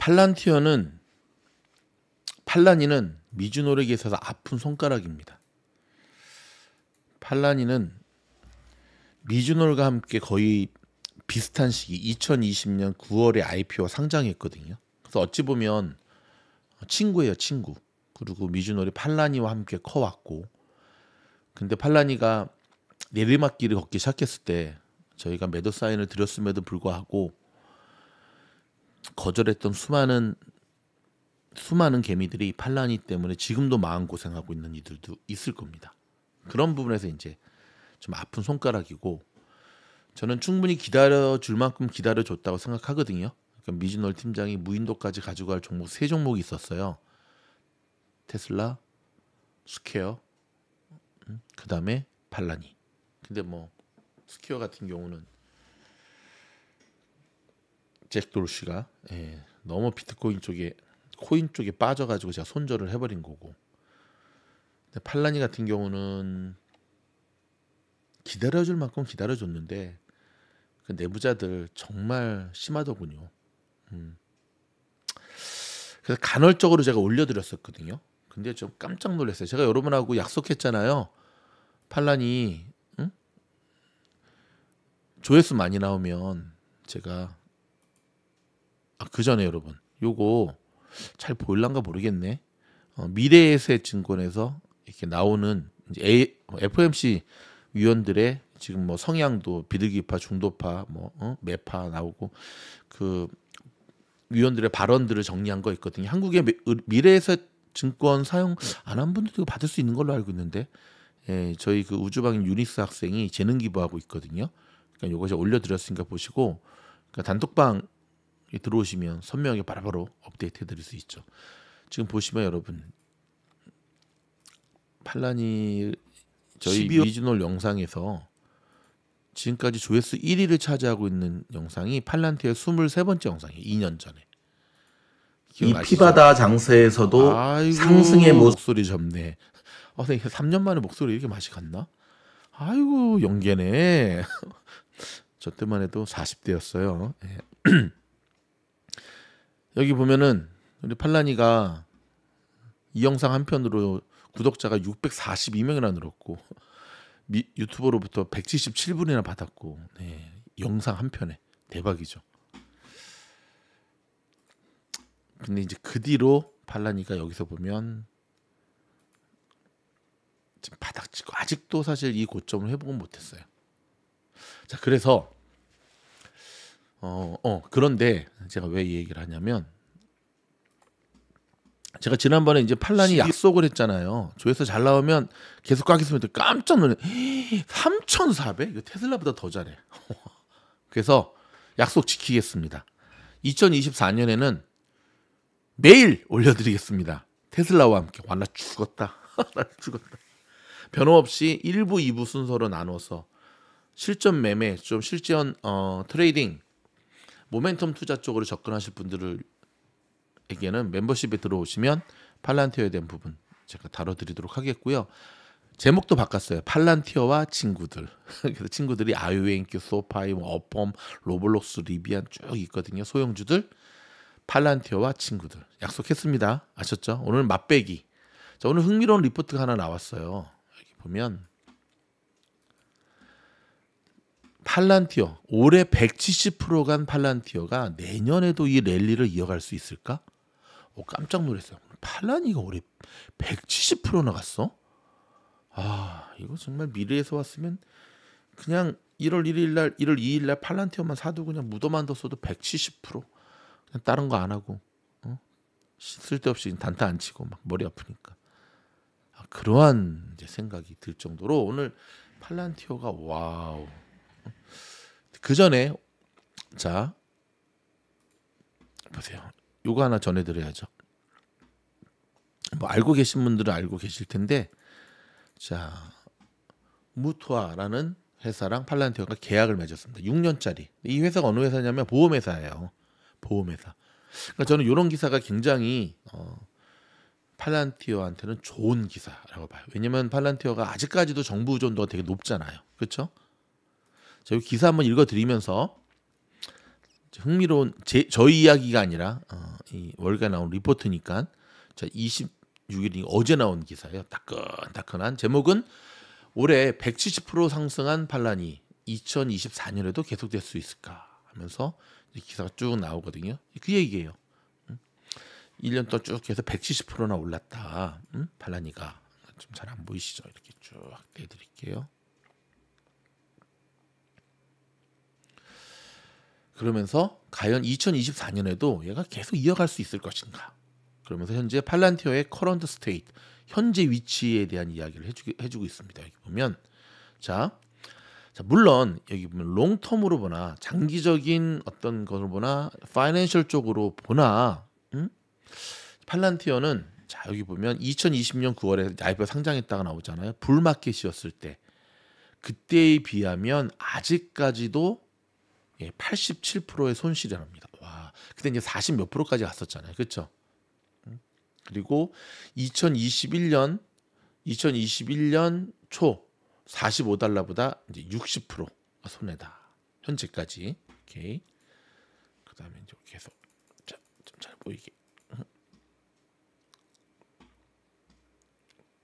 팔란티어는 팔란이는 미주노력에 있어서 아픈 손가락입니다. 팔란이는 미주놀과 함께 거의 비슷한 시기 2020년 9월에 IPO 상장했거든요. 그래서 어찌 보면 친구예요, 친구. 그리고 미주놀이 팔라니와 함께 커왔고 근데 팔라니가 내리막길을 걷기 시작했을 때 저희가 매도 사인을 드렸음에도 불구하고 거절했던 수많은 수많은 개미들이 팔라니 때문에 지금도 마음 고생하고 있는 이들도 있을 겁니다. 그런 부분에서 이제 좀 아픈 손가락이고 저는 충분히 기다려 줄 만큼 기다려 줬다고 생각하거든요. 그러니까 미즈널 팀장이 무인도까지 가지고 갈 종목 세 종목이 있었어요. 테슬라, 스퀘어, 음, 그 다음에 팔라니. 근데 뭐 스퀘어 같은 경우는 잭 돌시가 예, 너무 비트코인 쪽에 코인 쪽에 빠져가지고 제가 손절을 해버린 거고 근데 팔라니 같은 경우는 기다려줄 만큼 기다려줬는데 그 내부자들 정말 심하더군요. 음. 그래서 간헐적으로 제가 올려드렸었거든요. 근데 좀 깜짝 놀랐어요. 제가 여러분하고 약속했잖아요. 팔란이 응? 조회수 많이 나오면 제가 아, 그 전에 여러분 요거 잘 보일란가 모르겠네. 어, 미래에셋 증권에서 이렇게 나오는 이제 A, 뭐 FMC 위원들의 지금 뭐 성향도 비둘기파, 중도파, 뭐 어? 매파 나오고 그 위원들의 발언들을 정리한 거 있거든요. 한국의 미래에서 증권 사용 안 한 분들도 받을 수 있는 걸로 알고 있는데 예, 저희 그 우주방인 유닉스 학생이 재능 기부하고 있거든요. 그러니까 요것이 올려드렸으니까 보시고 그러니까 단톡방 들어오시면 선명하게 바로바로 업데이트 해드릴 수 있죠. 지금 보시면 여러분 팔란이 저희 12월... 미즈놀 영상에서 지금까지 조회수 1위를 차지하고 있는 영상이 팔란티의 23번째 영상이에요. 2년 전에. 이 피바다 장세에서도 아이고, 상승의 목소리 접네. 어, 아, 3년 만에 목소리 이렇게 맛이 갔나? 아이고 연계네. 저 때만 해도 40대였어요. 여기 보면은 우리 팔란이가 이 영상 한 편으로 구독자가 642명이나 늘었고 미, 유튜버로부터 177분이나 받았고 네, 영상 한 편에 대박이죠. 근데 이제 그 뒤로 팔라니가 여기서 보면 지금 바닥 치고 아직도 사실 이 고점을 회복은 못했어요. 자 그래서 어, 어 그런데 제가 왜 이 얘기를 하냐면 제가 지난번에 이제 팔란이 약속을 했잖아요. 조회수 잘 나오면 계속 가겠으면 깜짝 놀래. 3,400? 이거 테슬라보다 더 잘해. 그래서 약속 지키겠습니다. 2024년에는 매일 올려드리겠습니다. 테슬라와 함께. 완나 죽었다. 나 죽었다. 변호없이 1부, 2부 순서로 나눠서 실전 매매, 좀 실전 어, 트레이딩, 모멘텀 투자 쪽으로 접근하실 분들에게는 멤버십에 들어오시면 팔란티어에 대한 부분 제가 다뤄드리도록 하겠고요. 제목도 바꿨어요. 팔란티어와 친구들. 그래서 친구들이 아유엔큐, 소파이, 어펌, 로블록스, 리비안 쭉 있거든요. 소형주들. 팔란티어와 친구들. 약속했습니다. 아셨죠? 오늘 맛배기. 자, 오늘 흥미로운 리포트가 하나 나왔어요. 여기 보면 팔란티어 올해 170%간 팔란티어가 내년에도 이 랠리를 이어갈 수 있을까? 오, 깜짝 놀랐어요. 팔란이가 올해 170% 나갔어? 아 이거 정말 미래에서 왔으면 그냥 1월 1일 날 1월 2일 날 팔란티어만 사도 그냥 무덤만 뒀어도 170% 그냥 다른 거 안 하고 어? 쓸데없이 단타 안 치고 막 머리 아프니까 아, 그러한 생각이 들 정도로 오늘 팔란티어가 와우 그 전에 자 보세요. 요거 하나 전해드려야죠. 뭐 알고 계신 분들은 알고 계실 텐데 자 무투아라는 회사랑 팔란티어가 계약을 맺었습니다. 6년짜리. 이 회사가 어느 회사냐면 보험회사예요. 보험회사. 그러니까 저는 이런 기사가 굉장히 어, 팔란티어한테는 좋은 기사라고 봐요. 왜냐면 팔란티어가 아직까지도 정부 의존도가 되게 높잖아요. 그렇죠? 저희 기사 한번 읽어드리면서 흥미로운 제, 저희 이야기가 아니라 어, 이 월가 나온 리포트니까 자 26일 어제 나온 기사예요. 따끈따끈한 제목은 올해 170% 상승한 반란이 2024년에도 계속될 수 있을까 하면서 기사가 쭉 나오거든요. 그 얘기예요. 1년 음? 동안 쭉 해서 170%나 올랐다. 음? 반란이가 좀 잘 안 보이시죠? 이렇게 쭉 대드릴게요. 그러면서 과연 2024년에도 얘가 계속 이어갈 수 있을 것인가? 그러면서 현재 팔란티어의 커런트 스테이트 현재 위치에 대한 이야기를 해주, 해주고 있습니다. 여기 보면 자, 자 물론 여기 보면 롱텀으로 보나 장기적인 어떤 것을 보나 파이낸셜 쪽으로 보나 음? 팔란티어는 자 여기 보면 2020년 9월에 나이표 상장했다가 나오잖아요. 불마켓이었을 때 그때에 비하면 아직까지도 예, 87%의 손실이랍니다. 와, 그때 이제 40 몇 프로까지 갔었잖아요. 그렇 음, 그리고 2021년 2021년 초 45달러보다 이제 6 0 손해다. 현재까지. 오케이. 그다음에 이제 계속 좀잘 보이게.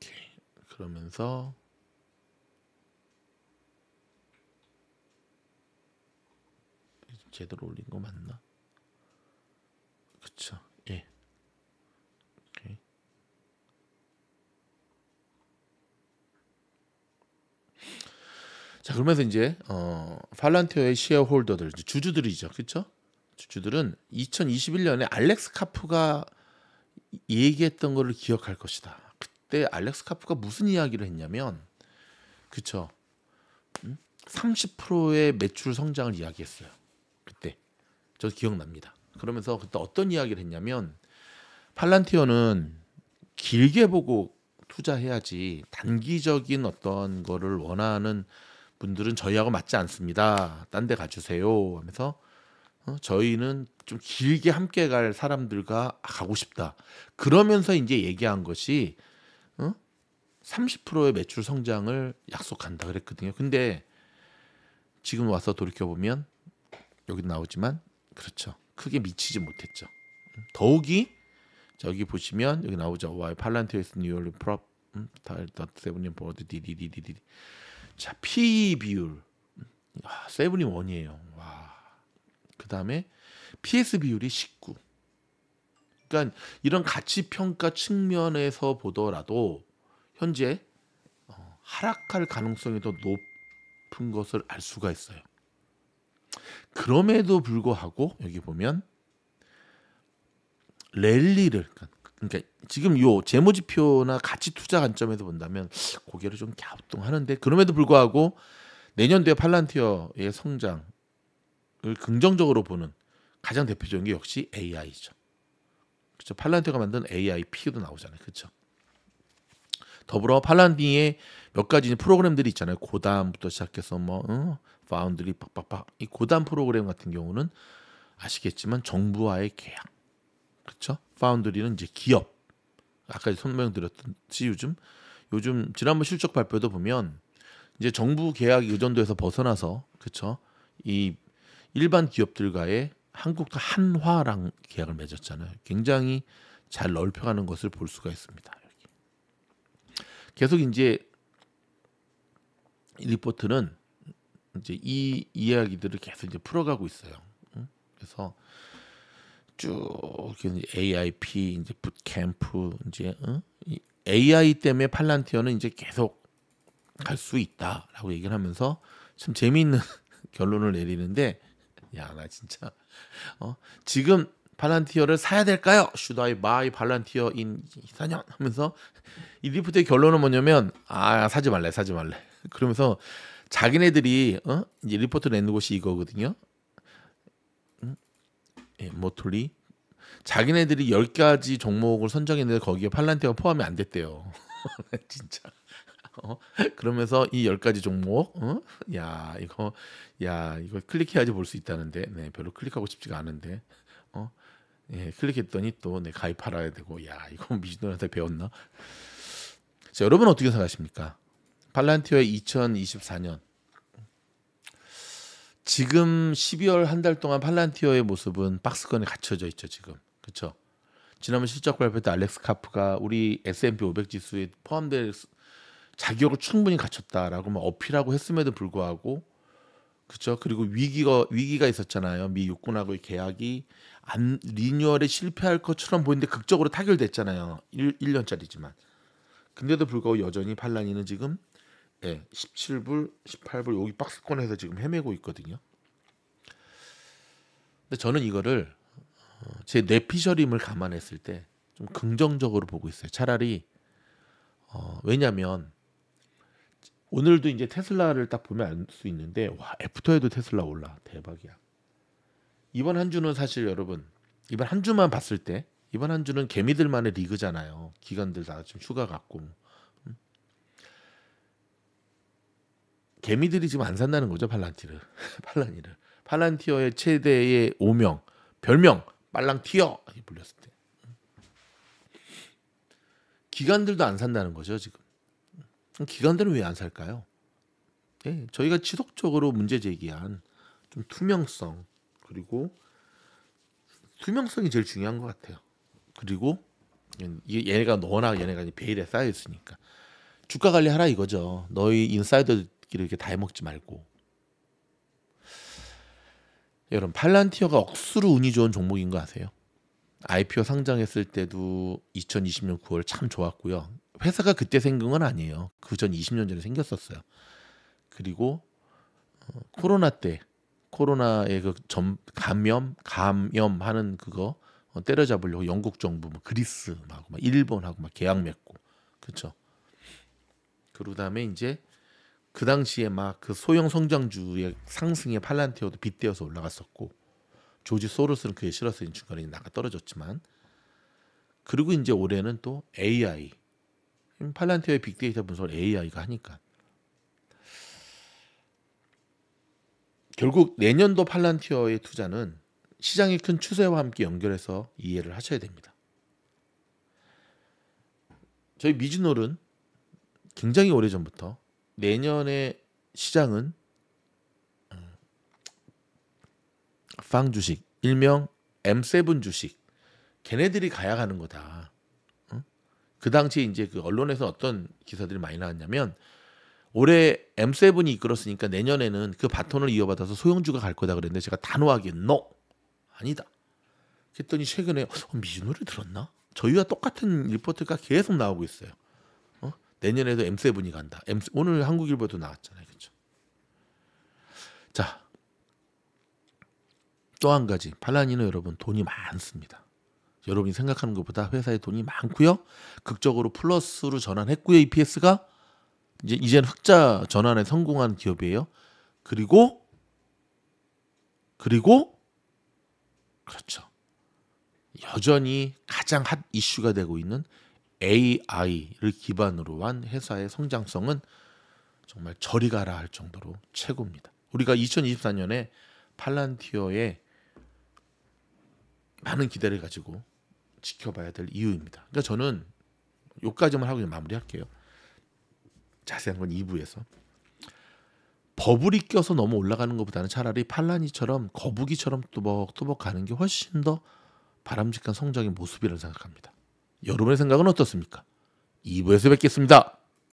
오케이. 그러면서 제대로 올린 거 맞나? 그쵸? 예. 오케이. 자 그러면서 이제 어 팔란티어의 시어홀더들 주주들이죠, 그렇 주주들은 2021년에 알렉스 카프가 얘기했던 것을 기억할 것이다. 그때 알렉스 카프가 무슨 이야기를 했냐면, 그렇죠? 30%의 음? 매출 성장을 이야기했어요. 저 기억납니다. 그러면서 그때 어떤 이야기를 했냐면 팔란티어는 길게 보고 투자해야지 단기적인 어떤 거를 원하는 분들은 저희하고 맞지 않습니다. 딴 데 가주세요 하면서 어, 저희는 좀 길게 함께 갈 사람들과 가고 싶다. 그러면서 이제 얘기한 것이 어? 30%의 매출 성장을 약속한다 그랬거든요. 근데 지금 와서 돌이켜 보면 여기 나오지만 그렇죠. 크게 미치지 못했죠. 더욱이 저기 보시면 여기 나오죠. 와이 팔란테스 뉴얼 프롭 세븐님 보드 디디디디디. 자, P 비율. 음, 아, 세븐이 원이에요. 와. 그다음에 PS 비율이 19. 그러니까 이런 가치 평가 측면에서 보더라도 현재 어, 하락할 가능성이 더 높은 것을 알 수가 있어요. 그럼에도 불구하고 여기 보면 랠리를 그러니까 지금 요 재무지표나 가치 투자 관점에서 본다면 고개를 좀 갸우뚱하는데 그럼에도 불구하고 내년도에 팔란티어의 성장을 긍정적으로 보는 가장 대표적인 게 역시 AI죠. 그렇죠. 팔란티어가 만든 AI 피도 나오잖아요. 그렇죠. 더불어 팔란디의 몇 가지 프로그램들이 있잖아요. 고담부터 시작해서 뭐 응? 어? 파운드리 빡빡빡 이 고단 프로그램 같은 경우는 아시겠지만 정부와의 계약 그렇죠? 파운드리는 이제 기업 아까 설명드렸듯이 요즘 요즘 지난번 실적 발표도 보면 이제 정부 계약 의존도에서 그 벗어나서 그렇죠? 이 일반 기업들과의 한국도 한화랑 계약을 맺었잖아요. 굉장히 잘 넓혀가는 것을 볼 수가 있습니다. 여기. 계속 이제 리포트는 이제 이 이야기들을 계속 이제 풀어가고 있어요. 그래서 쭉 AIP 이제 캠프 이제 어? AI 때문에 팔란티어는 이제 계속 갈 수 있다라고 얘기를 하면서 참 재미있는 결론을 내리는데 야 나 진짜 어 지금 팔란티어를 사야 될까요? Should I buy 발란티어 in 사년 하면서 이 리프트의 결론은 뭐냐면 아 사지 말래 사지 말래 그러면서 자기네들이 어? 이제 리포트 내는 곳이 이거거든요. 예, 모톨리 자기네들이 10가지 종목을 선정했는데 거기에 팔란테가 포함이 안 됐대요. 진짜. 어? 그러면서 이 10가지 종목 어? 야, 이거 야, 이거 클릭해야지 볼 수 있다는데. 네, 별로 클릭하고 싶지가 않은데. 어? 예, 클릭했더니 또내 가입 팔아야 되고 야, 이거 미진놈한테 배웠나? 자, 여러분 어떻게 생각하십니까? 팔란티어 2024년 지금 12월 한 달 동안 팔란티어의 모습은 박스권에 갇혀져 있죠 지금 그렇죠 지난번 실적 발표 때 알렉스 카프가 우리 S&P 500 지수에 포함될 자격을 충분히 갖췄다라고 어필하고 했음에도 불구하고 그렇죠 그리고 위기가 위기가 있었잖아요 미 육군하고의 계약이 안, 리뉴얼에 실패할 것처럼 보이는데 극적으로 타결됐잖아요 1, 1년짜리지만 근데도 불구하고 여전히 팔란이는 지금 예, 17불, 18불 여기 박스권에서 지금 헤매고 있거든요. 근데 저는 이거를 어, 제 뇌피셜임을 감안했을 때 좀 긍정적으로 보고 있어요. 차라리 어, 왜냐면 하 오늘도 이제 테슬라를 딱 보면 알 수 있는데 와 애프터에도 테슬라 올라 대박이야. 이번 한 주는 사실 여러분 이번 한 주만 봤을 때 이번 한 주는 개미들만의 리그잖아요. 기관들 다 지금 휴가 갔고 개미들이 지금 안 산다는 거죠 팔란티르 팔란이를 팔란티어의 최대의 오명 별명 빨랑티어 불렸을 때 기관들도 안 산다는 거죠 지금 기관들은 왜 안 살까요? 네, 저희가 지속적으로 문제 제기한 좀 투명성 그리고 투명성이 제일 중요한 것 같아요. 그리고 얘네가 너나 얘네가 베일에 쌓여 있으니까 주가 관리하라 이거죠. 너희 인사이더 끼리 이렇게 다 해먹지 말고. 여러분 팔란티어가 억수로 운이 좋은 종목인 거 아세요? IPO 상장했을 때도 2020년 9월 참 좋았고요. 회사가 그때 생긴 건 아니에요. 그 전 20년 전에 생겼었어요. 그리고 어, 코로나 때 코로나의 그 점, 감염 감염하는 그거 어, 때려잡으려고 영국 정부, 뭐그리스하막 일본하고 막 계약 맺고 그렇죠. 그러다음에 이제 그 당시에 막 그 소형 성장주의 상승에 팔란티어도 빗대어서 올라갔었고 조지 소로스는 그에실었으인 중간에 나가 떨어졌지만 그리고 이제 올해는 또 AI 음, 팔란티어의 빅데이터 분석을 AI가 하니까 결국 내년도 팔란티어의 투자는 시장의 큰 추세와 함께 연결해서 이해를 하셔야 됩니다. 저희 미즈놀은 굉장히 오래전부터 내년에 시장은 팡 어, 주식, 일명 M7 주식, 걔네들이 가야 가는 거다. 그 당시에 이제 그 언론에서 어떤 기사들이 많이 나왔냐면 올해 M7이 이끌었으니까 내년에는 그 바톤을 이어받아서 소형주가 갈 거다 그랬는데 제가 단호하게 너 아니다. 그랬더니 최근에 어, 미준호를 들었나? 저희와 똑같은 리포트가 계속 나오고 있어요. 내년에도 M7이 간다. M, 오늘 한국일보도 나왔잖아요. 그렇죠? 자. 또 한 가지. 반란이는 여러분 돈이 많습니다. 여러분이 생각하는 것보다 회사에 돈이 많고요. 극적으로 플러스로 전환했고요. EPS가 이제 이제는 흑자 전환에 성공한 기업이에요. 그리고 그리고 그렇죠. 여전히 가장 핫 이슈가 되고 있는 AI를 기반으로 한 회사의 성장성은 정말 저리 가라 할 정도로 최고입니다. 우리가 2024년에 팔란티어의 많은 기대를 가지고 지켜봐야 될 이유입니다. 그러니까 저는 요까지만 하고 마무리할게요. 자세한 건 2부에서. 버블이 껴서 너무 올라가는 것보다는 차라리 팔라니처럼 거북이처럼 뚜벅뚜벅 가는 게 훨씬 더 바람직한 성장의 모습이라고 생각합니다. 여러분의 생각은 어떻습니까? 2부에서 뵙겠습니다.